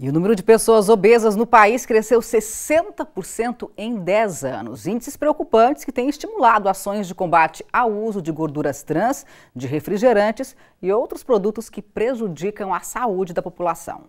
E o número de pessoas obesas no país cresceu 60% em 10 anos. Índices preocupantes que têm estimulado ações de combate ao uso de gorduras trans, de refrigerantes e outros produtos que prejudicam a saúde da população.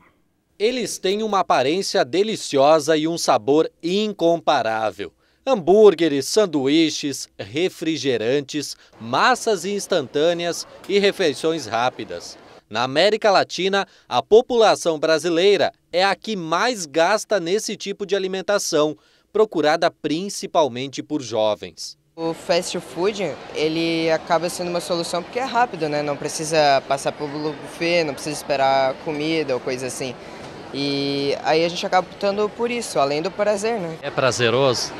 Eles têm uma aparência deliciosa e um sabor incomparável. Hambúrgueres, sanduíches, refrigerantes, massas instantâneas e refeições rápidas. Na América Latina, a população brasileira é a que mais gasta nesse tipo de alimentação, procurada principalmente por jovens. O fast food, ele acaba sendo uma solução porque é rápido, né? Não precisa passar pelo buffet, não precisa esperar comida ou coisa assim. E aí a gente acaba optando por isso, além do prazer, né? É prazeroso?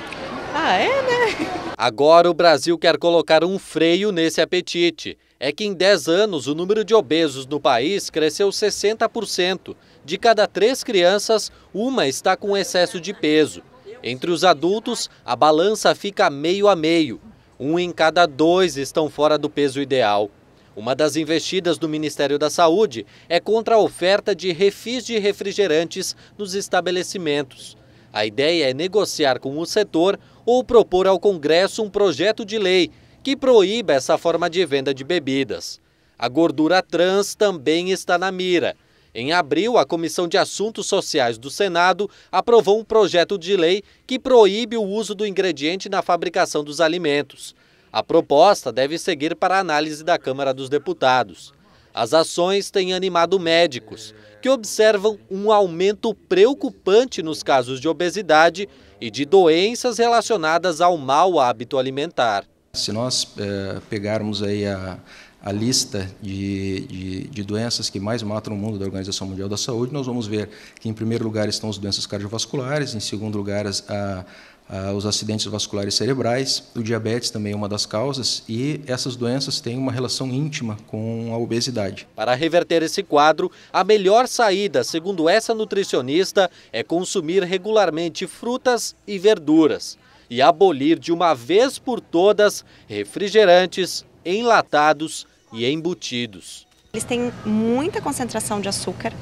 Ah, é, né? Agora o Brasil quer colocar um freio nesse apetite. É que em 10 anos o número de obesos no país cresceu 60%. De cada três crianças, uma está com excesso de peso. Entre os adultos, a balança fica meio a meio. Um em cada dois estão fora do peso ideal. Uma das investidas do Ministério da Saúde é contra a oferta de refis de refrigerantes nos estabelecimentos. A ideia é negociar com o setor ou propor ao Congresso um projeto de lei que proíba essa forma de venda de bebidas. A gordura trans também está na mira. Em abril, a Comissão de Assuntos Sociais do Senado aprovou um projeto de lei que proíbe o uso do ingrediente na fabricação dos alimentos. A proposta deve seguir para análise da Câmara dos Deputados. As ações têm animado médicos, que observam um aumento preocupante nos casos de obesidade e de doenças relacionadas ao mau hábito alimentar. Se nós é, pegarmos aí a, a lista de, de, de, doenças que mais matam o mundo da Organização Mundial da Saúde, nós vamos ver que, em primeiro lugar, estão as doenças cardiovasculares, em segundo lugar, as, a, a, os acidentes vasculares cerebrais, o diabetes também é uma das causas, e essas doenças têm uma relação íntima com a obesidade. Para reverter esse quadro, a melhor saída, segundo essa nutricionista, é consumir regularmente frutas e verduras. E abolir de uma vez por todas refrigerantes enlatados e embutidos. Eles têm muita concentração de açúcar.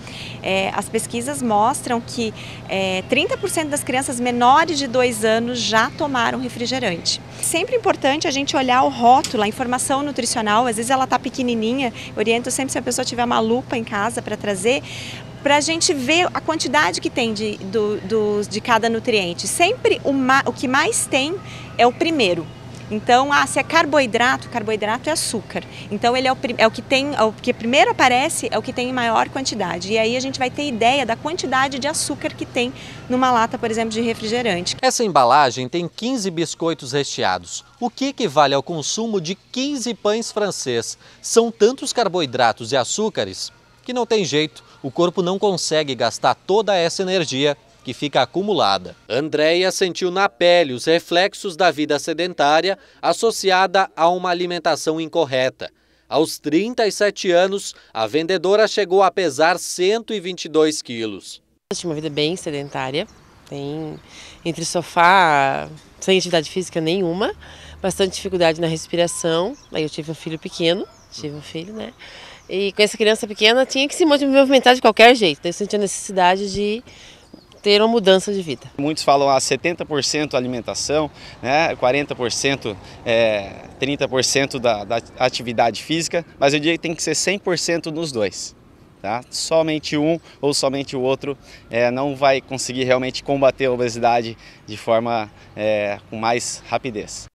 É, as pesquisas mostram que é, 30% das crianças menores de 2 anos já tomaram refrigerante. Sempre importante a gente olhar o rótulo, a informação nutricional. Às vezes ela está pequenininha. Eu oriento sempre se a pessoa tiver uma lupa em casa para trazer, para a gente ver a quantidade que tem de, do, do, de cada nutriente. Sempre o, ma, o que mais tem é o primeiro. Então, ah, se é carboidrato, carboidrato é açúcar. Então, ele é o, é o que tem, é o que primeiro aparece é o que tem em maior quantidade. E aí a gente vai ter ideia da quantidade de açúcar que tem numa lata, por exemplo, de refrigerante. Essa embalagem tem 15 biscoitos recheados, o que equivale ao consumo de 15 pães francês. São tantos carboidratos e açúcares que não tem jeito, o corpo não consegue gastar toda essa energia que fica acumulada. Andréia sentiu na pele os reflexos da vida sedentária associada a uma alimentação incorreta. Aos 37 anos, a vendedora chegou a pesar 122 quilos. Eu tinha uma vida bem sedentária, tem entre sofá, sem atividade física nenhuma, bastante dificuldade na respiração. Aí eu tive um filho pequeno, tive um filho, né? E com essa criança pequena tinha que se movimentar de qualquer jeito. eu sentia a necessidade de ter uma mudança de vida. Muitos falam a ah, 70% alimentação, né, 40%, é, 30% da, da atividade física, mas eu diria que tem que ser 100% nos dois. Tá? Somente um ou somente o outro é, não vai conseguir realmente combater a obesidade de forma é, com mais rapidez.